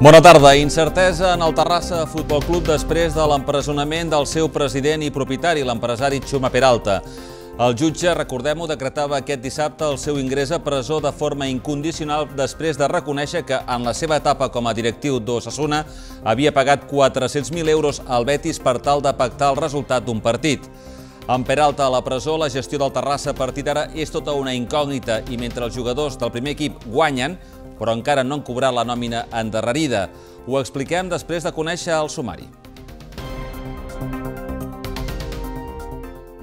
Bona tarda. Incertesa en el Terrassa Futbol Club després de l'empresonament del seu president i propietari, l'empresari Xuma Peralta. El jutge, recordem-ho, decretava aquest dissabte el seu ingrés a presó de forma incondicional després de reconèixer que en la seva etapa com a directiu d'Ossassuna havia pagat 400.000 euros al Betis per tal de pactar el resultat d'un partit. Amb Peralta a la presó, la gestió del Terrassa a partir d'ara és tota una incògnita i mentre els jugadors del primer equip guanyen, però encara no han cobrat la nòmina endarrerida. Ho expliquem després de conèixer el sumari.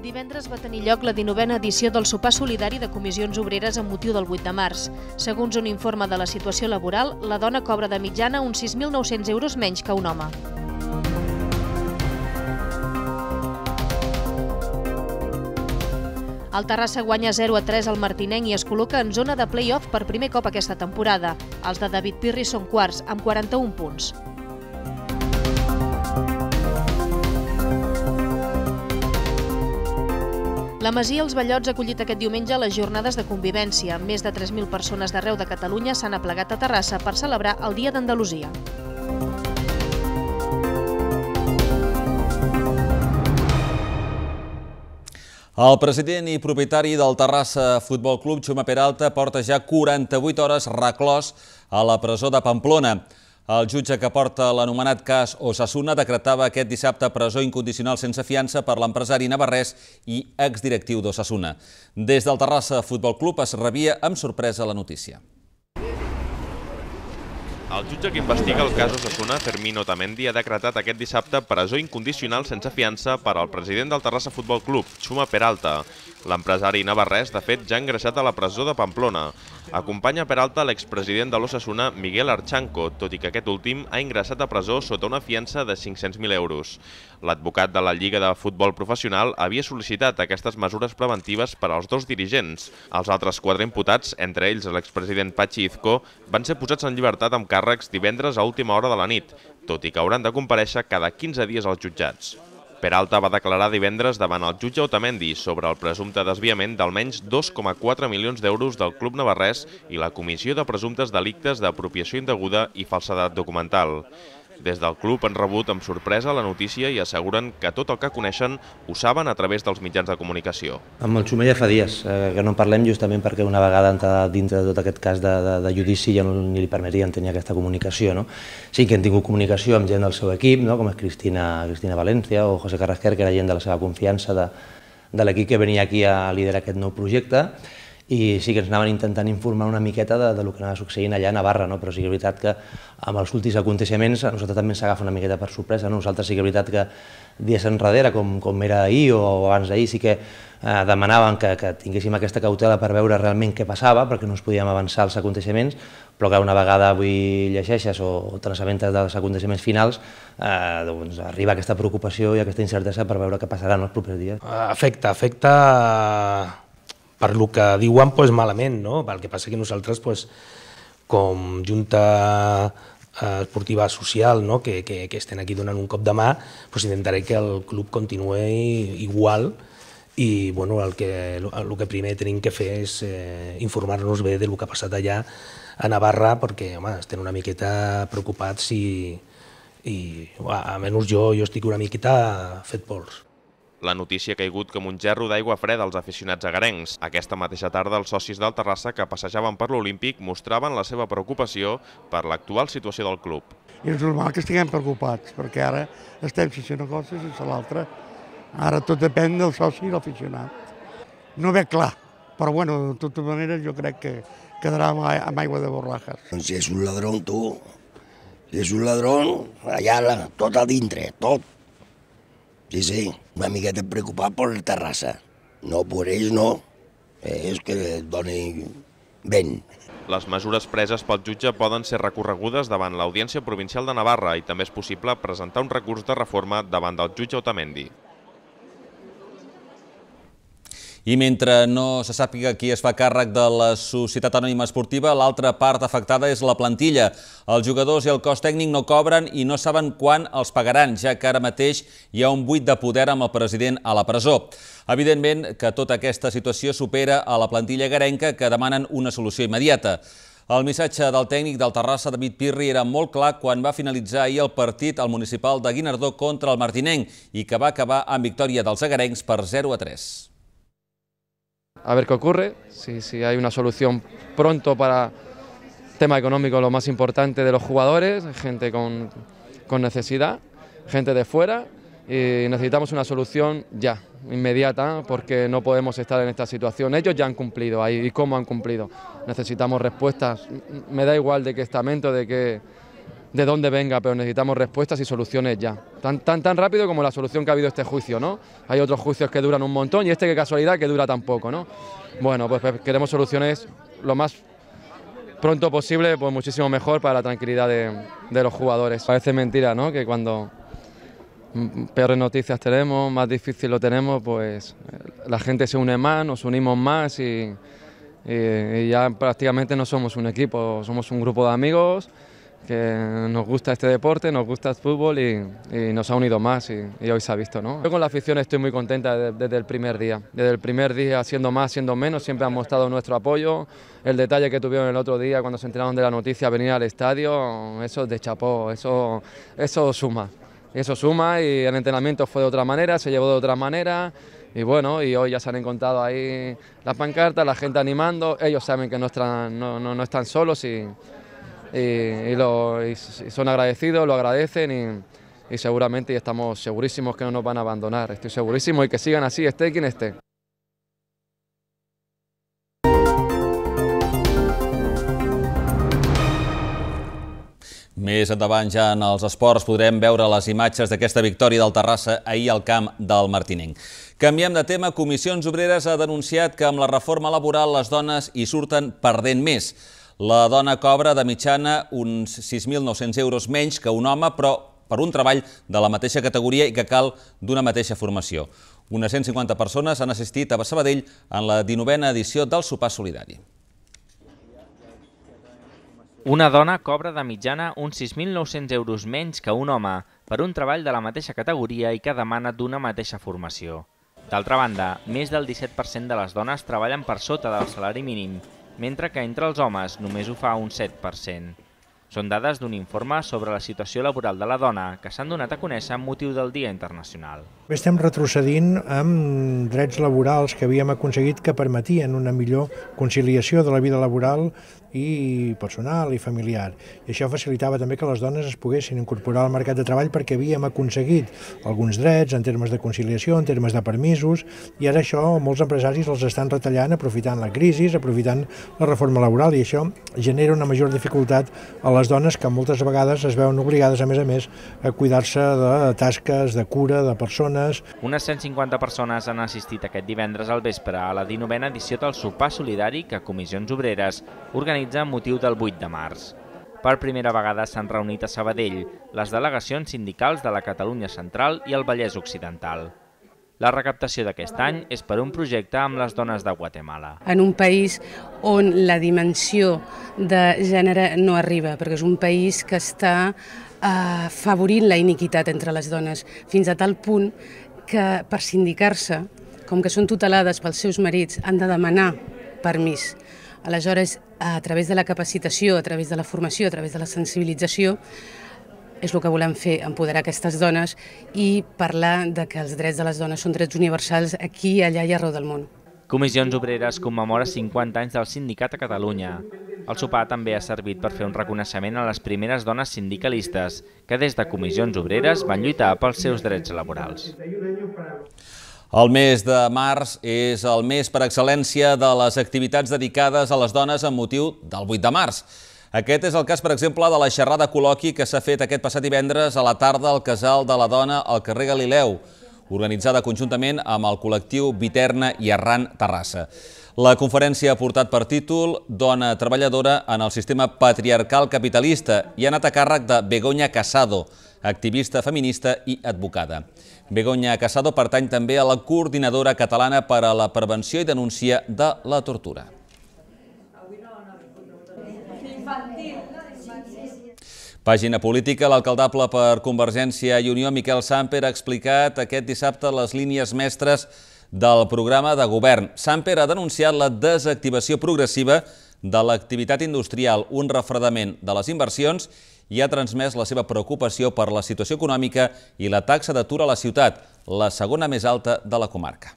Divendres va tenir lloc la 19a edició del sopar solidari de comissions obreres amb motiu del 8 de març. Segons un informe de la situació laboral, la dona cobra de mitjana uns 6.900 euros menys que un home. El Terrassa guanya 0 a 3 al Martinenc i es col·loca en zona de play-off per primer cop aquesta temporada. Els de David Pirri són quarts, amb 41 punts. La Masia Els Ballots ha acollit aquest diumenge les jornades de convivència. Més de 3.000 persones d'arreu de Catalunya s'han aplegat a Terrassa per celebrar el Dia d'Andalusia. El president i propietari del Terrassa Futbol Club, Xuma Peralta, porta ja 48 hores reclòs a la presó de Pamplona. El jutge que porta l'anomenat cas Osasuna decretava aquest dissabte presó incondicional sense fiança per l'empresari Navarrés i exdirectiu d'Osasuna. Des del Terrassa Futbol Club es rebia amb sorpresa la notícia. El jutge que investiga el cas Osasuna, Fermín Otamendi, ha decretat aquest dissabte presó incondicional sense fiança per al president del Terrassa Futbol Club, Xuma Peralta. L'empresari navarrès, de fet, ja ha ingressat a la presó de Pamplona. Acompanya per alta l'expresident de l'Ossassuna, Miguel Archanco, tot i que aquest últim ha ingressat a presó sota una fiança de 500.000 euros. L'advocat de la Lliga de Futbol Professional havia sol·licitat aquestes mesures preventives per als dos dirigents. Els altres quatre imputats, entre ells l'expresident Patxi Izco, van ser posats en llibertat amb càrrecs divendres a última hora de la nit, tot i que hauran de compareixer cada 15 dies als jutjats. Peralta va declarar divendres davant el jutge Otamendi sobre el presumpte desviament d'almenys 2,4 milions d'euros del Club Navarrès i la Comissió de Presumptes Delictes d'Apropiació Indeguda i Falsedat Documental. Des del club han rebut amb sorpresa la notícia i asseguren que tot el que coneixen ho saben a través dels mitjans de comunicació. Amb el Xumeia fa dies eh, que no en parlem justament perquè una vegada entrat dintre de tot aquest cas de, de, de judici ja no ni li permetien tenir aquesta comunicació. No? Sí que hem tingut comunicació amb gent del seu equip, no? com és Cristina, Cristina València o José Carrasquer, que era gent de la seva confiança de, de l'equip que venia aquí a liderar aquest nou projecte, i sí que ens anaven intentant informar una miqueta de, de lo que anava succeint allà a Navarra, no? però sí que és veritat que amb els últims aconteixements a nosaltres també ens agafa una miqueta per sorpresa. No? Nosaltres sí que és veritat que dies enrere, com, com era ahir o abans d'ahir, sí que eh, demanaven que, que tinguéssim aquesta cautela per veure realment què passava, perquè no ens podíem avançar els aconteixements, però que una vegada avui llegeixes o, o transaventes dels aconteixements finals, eh, doncs arriba aquesta preocupació i aquesta incertesa per veure què passarà en els propers dies. Afecta, afecta per lo que diuen doncs, malament, no? el que passa que nosaltres doncs, com Junta eh, Esportiva Social, no? que, que, que estem aquí donant un cop de mà, doncs intentaré que el club continuï igual i bueno, el, que, el que primer tenim que fer és eh, informar-nos bé del que ha passat allà a Navarra perquè home, estem una miqueta preocupats i, i a menys jo, jo estic una miqueta fet pols. La notícia ha caigut com un gerro d'aigua freda als aficionats agarencs. Aquesta mateixa tarda, els socis del Terrassa que passejaven per l'Olímpic mostraven la seva preocupació per l'actual situació del club. I és normal que estiguem preocupats, perquè ara estem sense una cosa i sense l'altra. Ara tot depèn del soci i l'aficionat. No ve clar, però bueno, de tota manera jo crec que quedarà amb aigua de borrajas. Doncs és un ladrón, tu. És un ladrón, allà, tot a dintre, tot. Sí, sí, una miqueta preocupat per la terrassa. No, per ells no. Eh, és que et doni vent. Les mesures preses pel jutge poden ser recorregudes davant l'Audiència Provincial de Navarra i també és possible presentar un recurs de reforma davant del jutge Otamendi. I mentre no se sàpiga qui es fa càrrec de la Societat Anònima Esportiva, l'altra part afectada és la plantilla. Els jugadors i el cos tècnic no cobren i no saben quan els pagaran, ja que ara mateix hi ha un buit de poder amb el president a la presó. Evidentment que tota aquesta situació supera a la plantilla garenca que demanen una solució immediata. El missatge del tècnic del Terrassa, David Pirri, era molt clar quan va finalitzar ahir el partit al municipal de Guinardó contra el Martinenc i que va acabar amb victòria dels agarencs per 0 a 3. a ver qué ocurre, si, hay una solución pronto para tema económico lo más importante de los jugadores, gente con, con necesidad, gente de fuera y necesitamos una solución ya, inmediata, porque no podemos estar en esta situación. Ellos ya han cumplido ahí y cómo han cumplido. Necesitamos respuestas, me da igual de qué estamento, de qué de dónde venga, pero necesitamos respuestas y soluciones ya. Tan, tan, tan rápido como la solución que ha habido este juicio, ¿no? Hay otros juicios que duran un montón y este que casualidad que dura tan poco, ¿no? Bueno, pues, pues queremos soluciones lo más pronto posible, pues muchísimo mejor para la tranquilidad de, los jugadores. Parece mentira, ¿no? Que cuando mm, mm, peores noticias tenemos, más difícil lo tenemos, pues eh, la gente se une más, nos unimos más y, y ya prácticamente no somos un equipo, somos un grupo de amigos que nos gusta este deporte, nos gusta el fútbol y, nos ha unido más y, hoy se ha visto. ¿no? Yo con la afición estoy muy contenta desde, el primer día. Desde el primer día, siendo más, siendo menos, siempre han mostrado nuestro apoyo. El detalle que tuvieron el otro día cuando se enteraron de la noticia, venir al estadio, eso es de chapó, eso, eso suma. Eso suma y el entrenamiento fue de otra manera, se llevó de otra manera y bueno, y hoy ya se han encontrado ahí las pancartas, la gente animando, ellos saben que no no están solos y, y, y, lo, y son agradecidos, lo agradecen y, y seguramente y estamos segurísimos que no nos van a abandonar, estoy segurísimo y que sigan así, esté quien esté. Més endavant ja en els esports podrem veure les imatges d'aquesta victòria del Terrassa ahir al camp del Martinenc. Canviem de tema. Comissions Obreres ha denunciat que amb la reforma laboral les dones hi surten perdent més. La dona cobra de mitjana uns 6.900 euros menys que un home, però per un treball de la mateixa categoria i que cal d'una mateixa formació. Unes 150 persones han assistit a Sabadell en la 19a edició del Sopar Solidari. Una dona cobra de mitjana uns 6.900 euros menys que un home per un treball de la mateixa categoria i que demana d'una mateixa formació. D'altra banda, més del 17% de les dones treballen per sota del salari mínim mentre que entre els homes només ho fa un 7%. Són dades d'un informe sobre la situació laboral de la dona que s'han donat a conèixer amb motiu del Dia Internacional. Estem retrocedint amb drets laborals que havíem aconseguit que permetien una millor conciliació de la vida laboral i personal i familiar. I això facilitava també que les dones es poguessin incorporar al mercat de treball perquè havíem aconseguit alguns drets en termes de conciliació, en termes de permisos, i ara això molts empresaris els estan retallant aprofitant la crisi, aprofitant la reforma laboral, i això genera una major dificultat a les dones que moltes vegades es veuen obligades, a més a més, a cuidar-se de tasques, de cura, de persones. Unes 150 persones han assistit aquest divendres al vespre a la 19a edició del sopar solidari que Comissions Obreres organitza organitzar amb motiu del 8 de març. Per primera vegada s'han reunit a Sabadell les delegacions sindicals de la Catalunya Central i el Vallès Occidental. La recaptació d'aquest any és per un projecte amb les dones de Guatemala. En un país on la dimensió de gènere no arriba, perquè és un país que està eh, afavorint la iniquitat entre les dones, fins a tal punt que per sindicar-se, com que són tutelades pels seus marits, han de demanar permís. Aleshores, a través de la capacitació, a través de la formació, a través de la sensibilització, és el que volem fer, empoderar aquestes dones i parlar de que els drets de les dones són drets universals aquí, allà i arreu del món. Comissions Obreres commemora 50 anys del sindicat a Catalunya. El sopar també ha servit per fer un reconeixement a les primeres dones sindicalistes que des de Comissions Obreres van lluitar pels seus drets laborals. El mes de març és el mes per excel·lència de les activitats dedicades a les dones amb motiu del 8 de març. Aquest és el cas, per exemple, de la xerrada col·loqui que s'ha fet aquest passat divendres a la tarda al Casal de la Dona al carrer Galileu, organitzada conjuntament amb el col·lectiu Viterna i Arran Terrassa. La conferència ha portat per títol Dona treballadora en el sistema patriarcal capitalista i ha anat a càrrec de Begoña Casado, activista feminista i advocada. Begoña Casado pertany també a la Coordinadora Catalana per a la Prevenció i Denúncia de la Tortura. Pàgina política, l'alcaldable per Convergència i Unió, Miquel Samper, ha explicat aquest dissabte les línies mestres del programa de govern. Samper ha denunciat la desactivació progressiva de l'activitat industrial, un refredament de les inversions i ha transmès la seva preocupació per la situació econòmica i la taxa d'atur a la ciutat, la segona més alta de la comarca.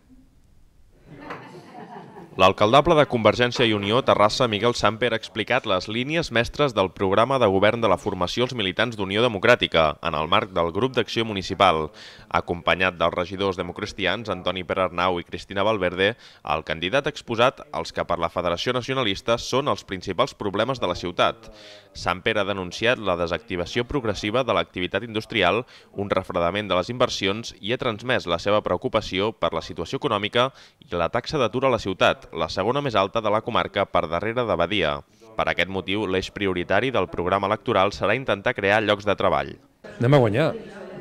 L'alcaldable de Convergència i Unió, Terrassa, Miguel Samper, ha explicat les línies mestres del programa de govern de la formació als militants d'Unió Democràtica en el marc del grup d'acció municipal acompanyat dels regidors democristians Antoni Perarnau i Cristina Valverde, el candidat ha exposat els que per la Federació Nacionalista són els principals problemes de la ciutat. Sant Pere ha denunciat la desactivació progressiva de l'activitat industrial, un refredament de les inversions i ha transmès la seva preocupació per la situació econòmica i la taxa d'atur a la ciutat, la segona més alta de la comarca per darrere de Badia. Per aquest motiu, l'eix prioritari del programa electoral serà intentar crear llocs de treball. Anem a guanyar.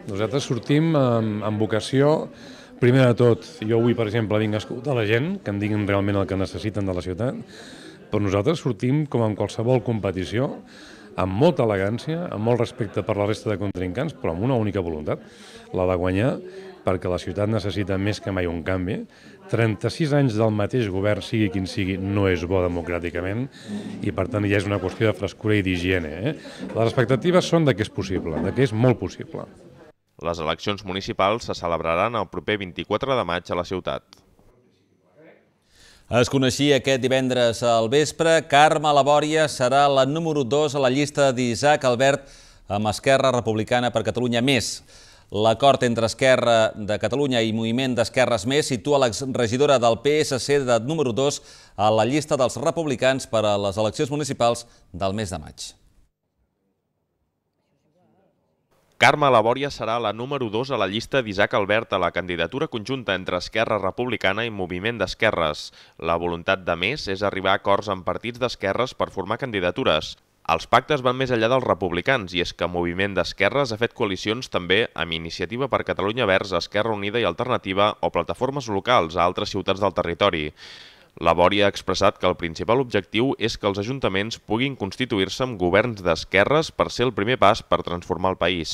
Nosaltres sortim amb, amb vocació Primer de tot, jo avui, per exemple, vinc a escoltar la gent, que em diguin realment el que necessiten de la ciutat, però nosaltres sortim, com en qualsevol competició, amb molta elegància, amb molt respecte per la resta de contrincants, però amb una única voluntat, la de guanyar, perquè la ciutat necessita més que mai un canvi. 36 anys del mateix govern, sigui quin sigui, no és bo democràticament i, per tant, ja és una qüestió de frescura i d'higiene. Eh? Les expectatives són de que és possible, de que és molt possible. Les eleccions municipals se celebraran el proper 24 de maig a la ciutat. Es coneixia aquest divendres al vespre. Carme Labòria serà la número 2 a la llista d'Isaac Albert amb Esquerra Republicana per Catalunya Més. L'acord entre Esquerra de Catalunya i Moviment d'Esquerres Més situa l'exregidora del PSC de número 2 a la llista dels republicans per a les eleccions municipals del mes de maig. Carme Labòria serà la número 2 a la llista d'Isaac Albert a la candidatura conjunta entre Esquerra Republicana i Moviment d'Esquerres. La voluntat de més és arribar a acords amb partits d'esquerres per formar candidatures. Els pactes van més enllà dels republicans i és que Moviment d'Esquerres ha fet coalicions també amb Iniciativa per Catalunya Verds, Esquerra Unida i Alternativa o plataformes locals a altres ciutats del territori. La Bòria ha expressat que el principal objectiu és que els ajuntaments puguin constituir-se amb governs d'esquerres per ser el primer pas per transformar el país.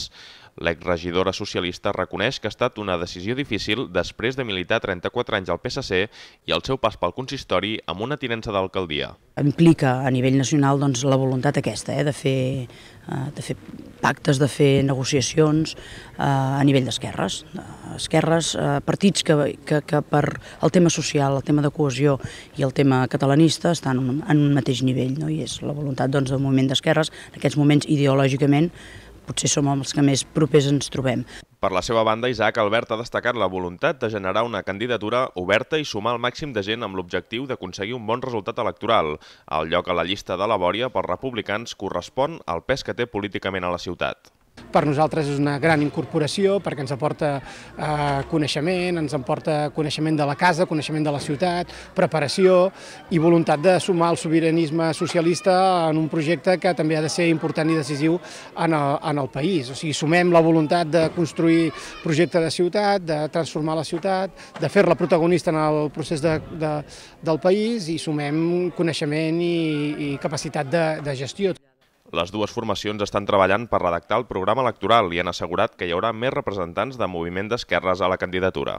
L'exregidora socialista reconeix que ha estat una decisió difícil després de militar 34 anys al PSC i el seu pas pel consistori amb una tinença d'alcaldia. Implica a nivell nacional doncs, la voluntat aquesta eh, de, fer, eh, de fer pactes, de fer negociacions eh, a nivell d'esquerres. Esquerres, eh, partits que, que, que per el tema social, el tema de cohesió i el tema catalanista estan en un mateix nivell, no? i és la voluntat doncs, del moviment d'esquerres, en aquests moments ideològicament potser som els que més propers ens trobem. Per la seva banda, Isaac Albert ha destacat la voluntat de generar una candidatura oberta i sumar el màxim de gent amb l'objectiu d'aconseguir un bon resultat electoral. El lloc a la llista de la Bòria pels republicans correspon al pes que té políticament a la ciutat. Per nosaltres és una gran incorporació perquè ens aporta eh, coneixement, ens aporta coneixement de la casa, coneixement de la ciutat, preparació i voluntat de sumar el sobiranisme socialista en un projecte que també ha de ser important i decisiu en el, en el país. O sigui, sumem la voluntat de construir projecte de ciutat, de transformar la ciutat, de fer-la protagonista en el procés de, de, del país i sumem coneixement i, i capacitat de, de gestió. Les dues formacions estan treballant per redactar el programa electoral i han assegurat que hi haurà més representants de moviment d'esquerres a la candidatura.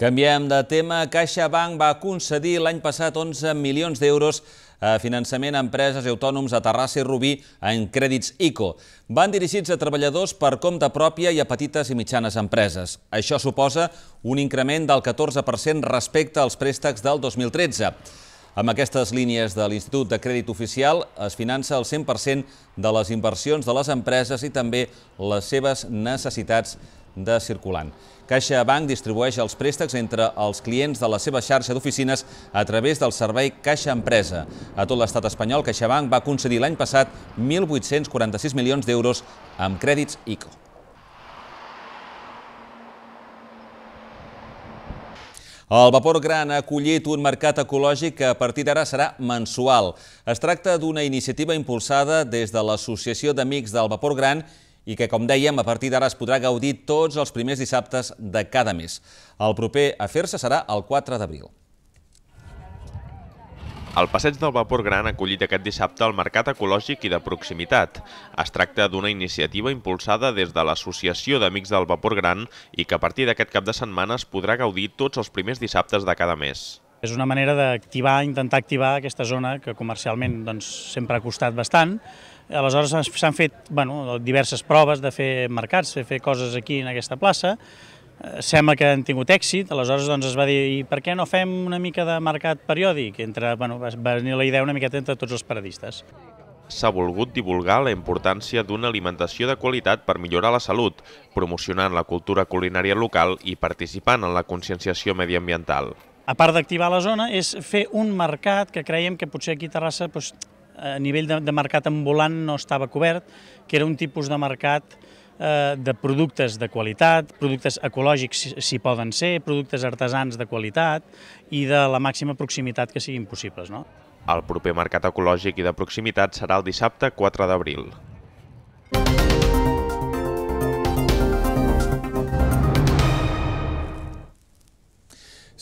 Canviem de tema. CaixaBank va concedir l'any passat 11 milions d'euros a eh, finançament a empreses i autònoms a Terrassa i Rubí en crèdits ICO. Van dirigits a treballadors per compte pròpia i a petites i mitjanes empreses. Això suposa un increment del 14% respecte als préstecs del 2013. Amb aquestes línies de l'Institut de Crèdit Oficial es finança el 100% de les inversions de les empreses i també les seves necessitats de circulant. CaixaBank distribueix els préstecs entre els clients de la seva xarxa d'oficines a través del servei Caixa Empresa. A tot l'estat espanyol, CaixaBank va concedir l'any passat 1.846 milions d'euros amb crèdits ICO. El Vapor Gran ha acollit un mercat ecològic que a partir d'ara serà mensual. Es tracta d'una iniciativa impulsada des de l'Associació d'Amics del Vapor Gran i que, com dèiem, a partir d'ara es podrà gaudir tots els primers dissabtes de cada mes. El proper a fer-se serà el 4 d'abril. El Passeig del Vapor Gran ha acollit aquest dissabte el Mercat Ecològic i de Proximitat. Es tracta d'una iniciativa impulsada des de l'Associació d'Amics del Vapor Gran i que a partir d'aquest cap de setmana es podrà gaudir tots els primers dissabtes de cada mes. És una manera d'activar, intentar activar aquesta zona que comercialment doncs, sempre ha costat bastant. Aleshores s'han fet bueno, diverses proves de fer mercats, de fer coses aquí en aquesta plaça, Eh, sembla que han tingut èxit, aleshores doncs, es va dir I per què no fem una mica de mercat periòdic? Entre, bueno, va venir la idea una miqueta entre tots els paradistes. S'ha volgut divulgar la importància d'una alimentació de qualitat per millorar la salut, promocionant la cultura culinària local i participant en la conscienciació mediambiental. A part d'activar la zona, és fer un mercat que creiem que potser aquí a Terrassa doncs, a nivell de, de mercat ambulant no estava cobert, que era un tipus de mercat Eh, de productes de qualitat, productes ecològics si poden ser, productes artesans de qualitat i de la màxima proximitat que siguin possibles. No? El proper mercat ecològic i de proximitat serà el dissabte 4 d'abril.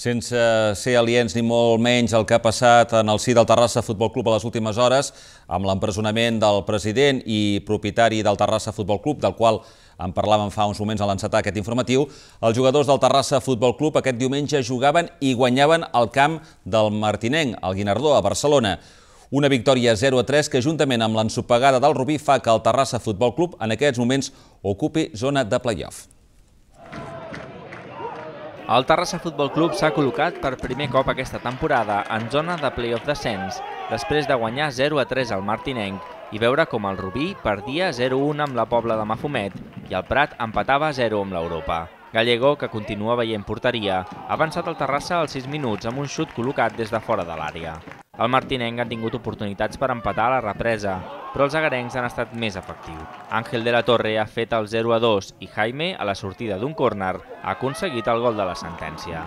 Sense ser aliens ni molt menys el que ha passat en el si del Terrassa Futbol Club a les últimes hores, amb l'empresonament del president i propietari del Terrassa Futbol Club, del qual en parlàvem fa uns moments a l'encetar aquest informatiu, els jugadors del Terrassa Futbol Club aquest diumenge jugaven i guanyaven el camp del Martinenc, al Guinardó, a Barcelona. Una victòria 0-3 que, juntament amb l'ensopegada del Rubí, fa que el Terrassa Futbol Club en aquests moments ocupi zona de playoff. El Terrassa Futbol Club s'ha col·locat per primer cop aquesta temporada en zona de play-off descens, després de guanyar 0 a 3 al Martinenc i veure com el Rubí perdia 0-1 amb la Pobla de Mafumet i el Prat empatava 0 amb l'Europa. Gallego, que continua veient porteria, ha avançat el Terrassa als 6 minuts amb un xut col·locat des de fora de l'àrea. El martinenc ha tingut oportunitats per empatar la represa, però els agarencs han estat més efectius. Àngel de la Torre ha fet el 0-2 i Jaime, a la sortida d'un córner, ha aconseguit el gol de la sentència.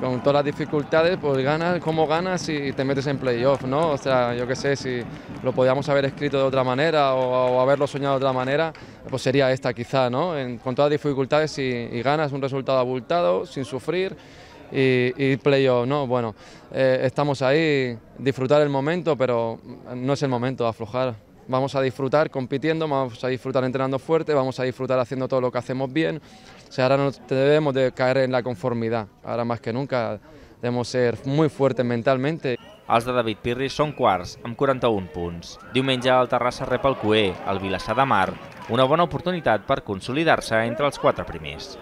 Con todas las dificultades, pues ganas como ganas y te metes en playoff, ¿no? O sea, yo qué sé, si lo podíamos haber escrito de otra manera o, o haberlo soñado de otra manera, pues sería esta quizá, ¿no? En, con todas las dificultades y, y ganas un resultado abultado, sin sufrir, y, Playo, ¿no? Bueno, eh, estamos ahí, disfrutar el momento, pero no es el momento de aflojar. Vamos a disfrutar compitiendo, vamos a disfrutar entrenando fuerte, vamos a disfrutar haciendo todo lo que hacemos bien. O ahora no debemos de caer en la conformidad, ahora más que nunca debemos ser muy fuertes mentalmente. Els de David Pirri son quarts, amb 41 punts. Diumenge el Terrassa rep el Cué, el Vilassar de Mar, una buena oportunidad para consolidarse entre els cuatro primers.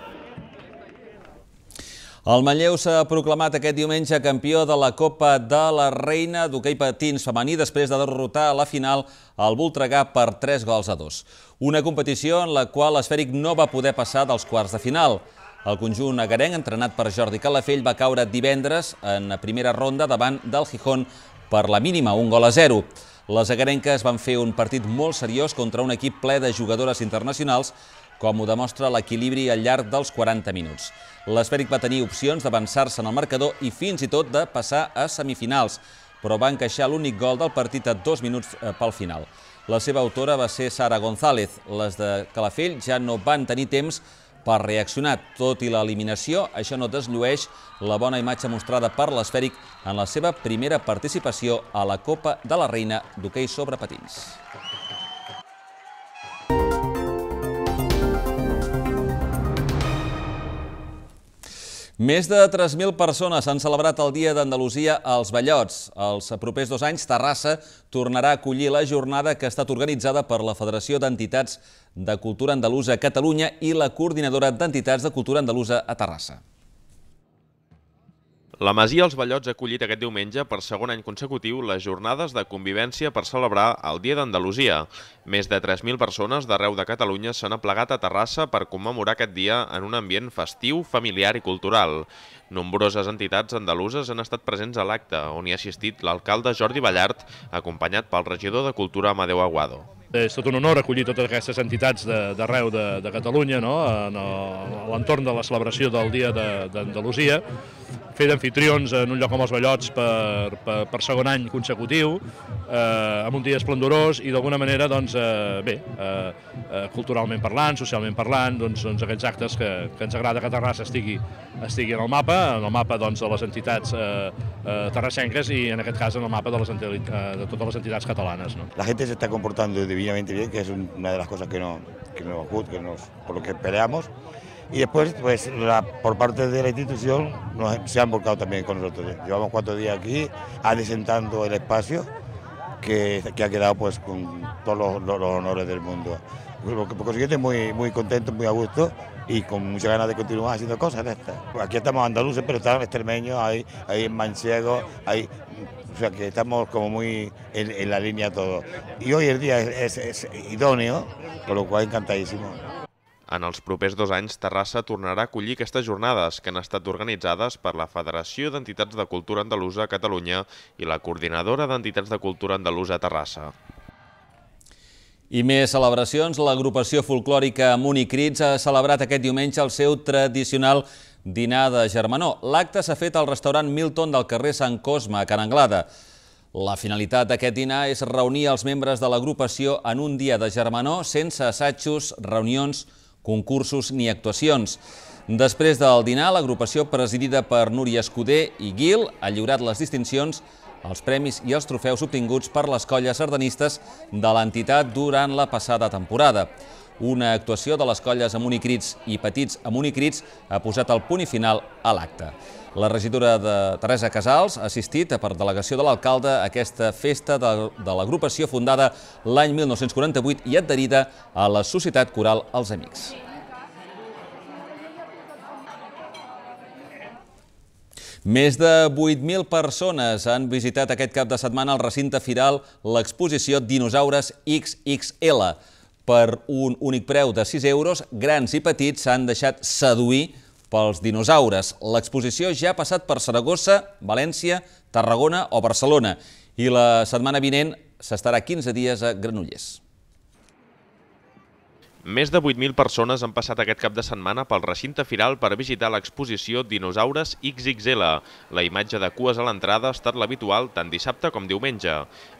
El Manlleu s'ha proclamat aquest diumenge campió de la Copa de la Reina d'hoquei patins femení després de derrotar a la final el Voltregà per 3 gols a 2. Una competició en la qual l'Esfèric no va poder passar dels quarts de final. El conjunt agarenc, entrenat per Jordi Calafell, va caure divendres en la primera ronda davant del Gijón per la mínima, un gol a 0. Les agarenques van fer un partit molt seriós contra un equip ple de jugadores internacionals, com ho demostra l'equilibri al llarg dels 40 minuts. L'esfèric va tenir opcions d'avançar-se en el marcador i fins i tot de passar a semifinals, però va encaixar l'únic gol del partit a dos minuts eh, pel final. La seva autora va ser Sara González. Les de Calafell ja no van tenir temps per reaccionar. Tot i l'eliminació, això no desllueix la bona imatge mostrada per l'esfèric en la seva primera participació a la Copa de la Reina d'hoquei sobre patins. Més de 3.000 persones han celebrat el Dia d'Andalusia als Ballots. Els propers dos anys, Terrassa tornarà a acollir la jornada que ha estat organitzada per la Federació d'Entitats de Cultura Andalusa a Catalunya i la Coordinadora d'Entitats de Cultura Andalusa a Terrassa. La Masia Els Ballots ha acollit aquest diumenge per segon any consecutiu les jornades de convivència per celebrar el Dia d'Andalusia. Més de 3.000 persones d'arreu de Catalunya s'han aplegat a Terrassa per commemorar aquest dia en un ambient festiu, familiar i cultural. Nombroses entitats andaluses han estat presents a l'acte, on hi ha assistit l'alcalde Jordi Ballart, acompanyat pel regidor de Cultura Amadeu Aguado. Eh, és tot un honor acollir totes aquestes entitats d'arreu de, de, de Catalunya no? a l'entorn de la celebració del Dia d'Andalusia. De, fer d'anfitrions en un lloc com els Ballots per, per, per segon any consecutiu, eh, amb un dia esplendorós i d'alguna manera, doncs, eh, bé, eh, eh, culturalment parlant, socialment parlant, doncs, doncs aquests actes que, que ens agrada que Terrassa estigui, estigui en el mapa, en el mapa doncs, de les entitats eh, eh, terrassenques i en aquest cas en el mapa de, les eh, de totes les entitats catalanes. No? La gent s'està comportant divinament bé, que és una de les coses que no, que no, que no, por lo que peleamos, Y después, pues, por parte de la institución, nos, se han volcado también con nosotros. Llevamos cuatro días aquí, adesentando el espacio, que, que ha quedado, pues, con todos los, honores del mundo. Por, consiguiente, muy, muy contento, muy a gusto y con muchas ganas de continuar haciendo cosas de estas. Aquí estamos andaluces, pero están extremeños, hay, hay manchegos, hay o sea que estamos como muy en, la línea todo. Y hoy el día es, es idóneo, con lo cual encantadísimo. En els propers dos anys, Terrassa tornarà a acollir aquestes jornades que han estat organitzades per la Federació d'Entitats de Cultura Andalusa a Catalunya i la Coordinadora d'Entitats de Cultura Andalusa a Terrassa. I més celebracions. L'agrupació folclòrica Municrits ha celebrat aquest diumenge el seu tradicional dinar de germanó. L'acte s'ha fet al restaurant Milton del carrer Sant Cosme, a Can Anglada. La finalitat d'aquest dinar és reunir els membres de l'agrupació en un dia de germanó sense assajos, reunions, reunions concursos ni actuacions. Després del dinar, l'agrupació presidida per Núria Escudé i Gil ha lliurat les distincions els premis i els trofeus obtinguts per les colles sardanistes de l'entitat durant la passada temporada. Una actuació de les colles amunicrits i petits amunicrits ha posat el punt i final a l'acte. La regidora de Teresa Casals ha assistit per delegació de l'alcalde a aquesta festa de, de l'agrupació fundada l'any 1948 i adherida a la Societat Coral Els Amics. Més de 8.000 persones han visitat aquest cap de setmana al recinte firal l'exposició Dinosaures XXL per un únic preu de 6 euros, grans i petits s'han deixat seduir pels dinosaures. L'exposició ja ha passat per Saragossa, València, Tarragona o Barcelona i la setmana vinent s'estarà 15 dies a Granollers. Més de 8.000 persones han passat aquest cap de setmana pel recinte firal per visitar l'exposició Dinosaures XXL. La imatge de cues a l'entrada ha estat l'habitual tant dissabte com diumenge.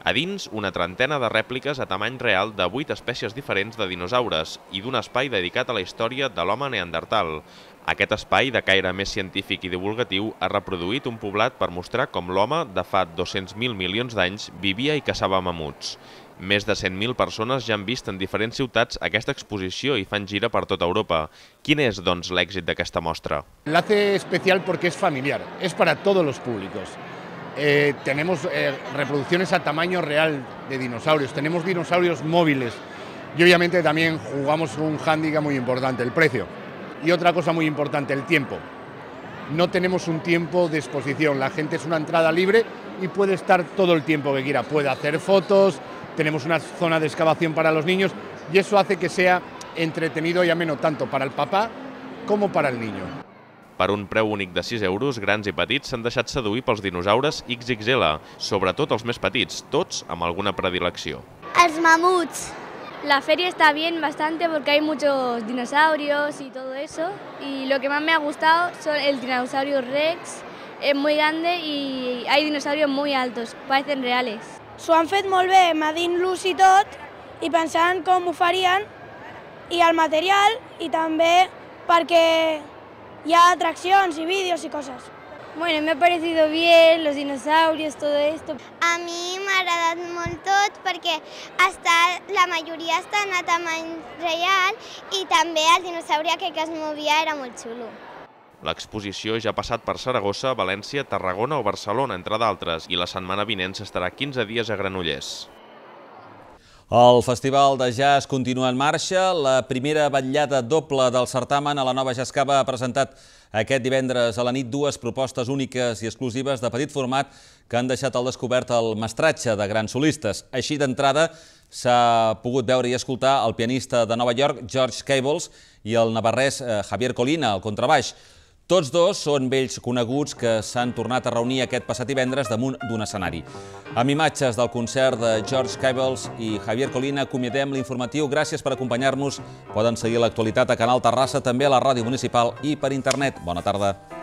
A dins, una trentena de rèpliques a tamany real de 8 espècies diferents de dinosaures i d'un espai dedicat a la història de l'home neandertal. Aquest espai, de caire més científic i divulgatiu, ha reproduït un poblat per mostrar com l'home, de fa 200.000 milions d'anys, vivia i caçava mamuts. Més de 100.000 persones ja han vist en diferents ciutats aquesta exposició i fan gira per tota Europa. Quin és, doncs, l'èxit d'aquesta mostra? La especial porque es familiar, es para todos los públicos. Eh, tenemos eh, reproducciones a tamaño real de dinosaurios, tenemos dinosaurios móviles y obviamente también jugamos un hándicap muy importante, el precio. Y otra cosa muy importante, el tiempo no tenemos un tiempo de exposición. La gente es una entrada libre y puede estar todo el tiempo que quiera. Puede hacer fotos, tenemos una zona de excavación para los niños y eso hace que sea entretenido y ameno tanto para el papá como para el niño. Per un preu únic de 6 euros, grans i petits s'han deixat seduir pels dinosaures XXL, sobretot els més petits, tots amb alguna predilecció. Els mamuts. La feria está bien bastante porque hay muchos dinosaurios y todo eso. Y lo que más me ha gustado son el dinosaurio Rex, es muy grande y hay dinosaurios muy altos, parecen reales. S'ho han fet molt bé, y dit y i y i pensant com material, y también perquè hi atracciones y vídeos y cosas. Bueno, me ha parecido bien, los dinosaurios, todo esto. A mí m'ha agradat molt tot perquè està, la majoria està a tamany real i també el dinosauri que, que es movia era molt xulo. L'exposició ja ha passat per Saragossa, València, Tarragona o Barcelona, entre d'altres, i la setmana vinent s'estarà 15 dies a Granollers. El Festival de Jazz continua en marxa. La primera vetllada doble del certamen a la nova Jazz ha presentat aquest divendres a la nit dues propostes úniques i exclusives de petit format que han deixat al descobert el mestratge de grans solistes. Així d'entrada s'ha pogut veure i escoltar el pianista de Nova York, George Cables, i el navarrès eh, Javier Colina, al contrabaix. Tots dos són vells coneguts que s'han tornat a reunir aquest passat divendres damunt d'un escenari. Amb imatges del concert de George Cables i Javier Colina acomiadem l'informatiu. Gràcies per acompanyar-nos. Poden seguir l'actualitat a Canal Terrassa, també a la ràdio municipal i per internet. Bona tarda.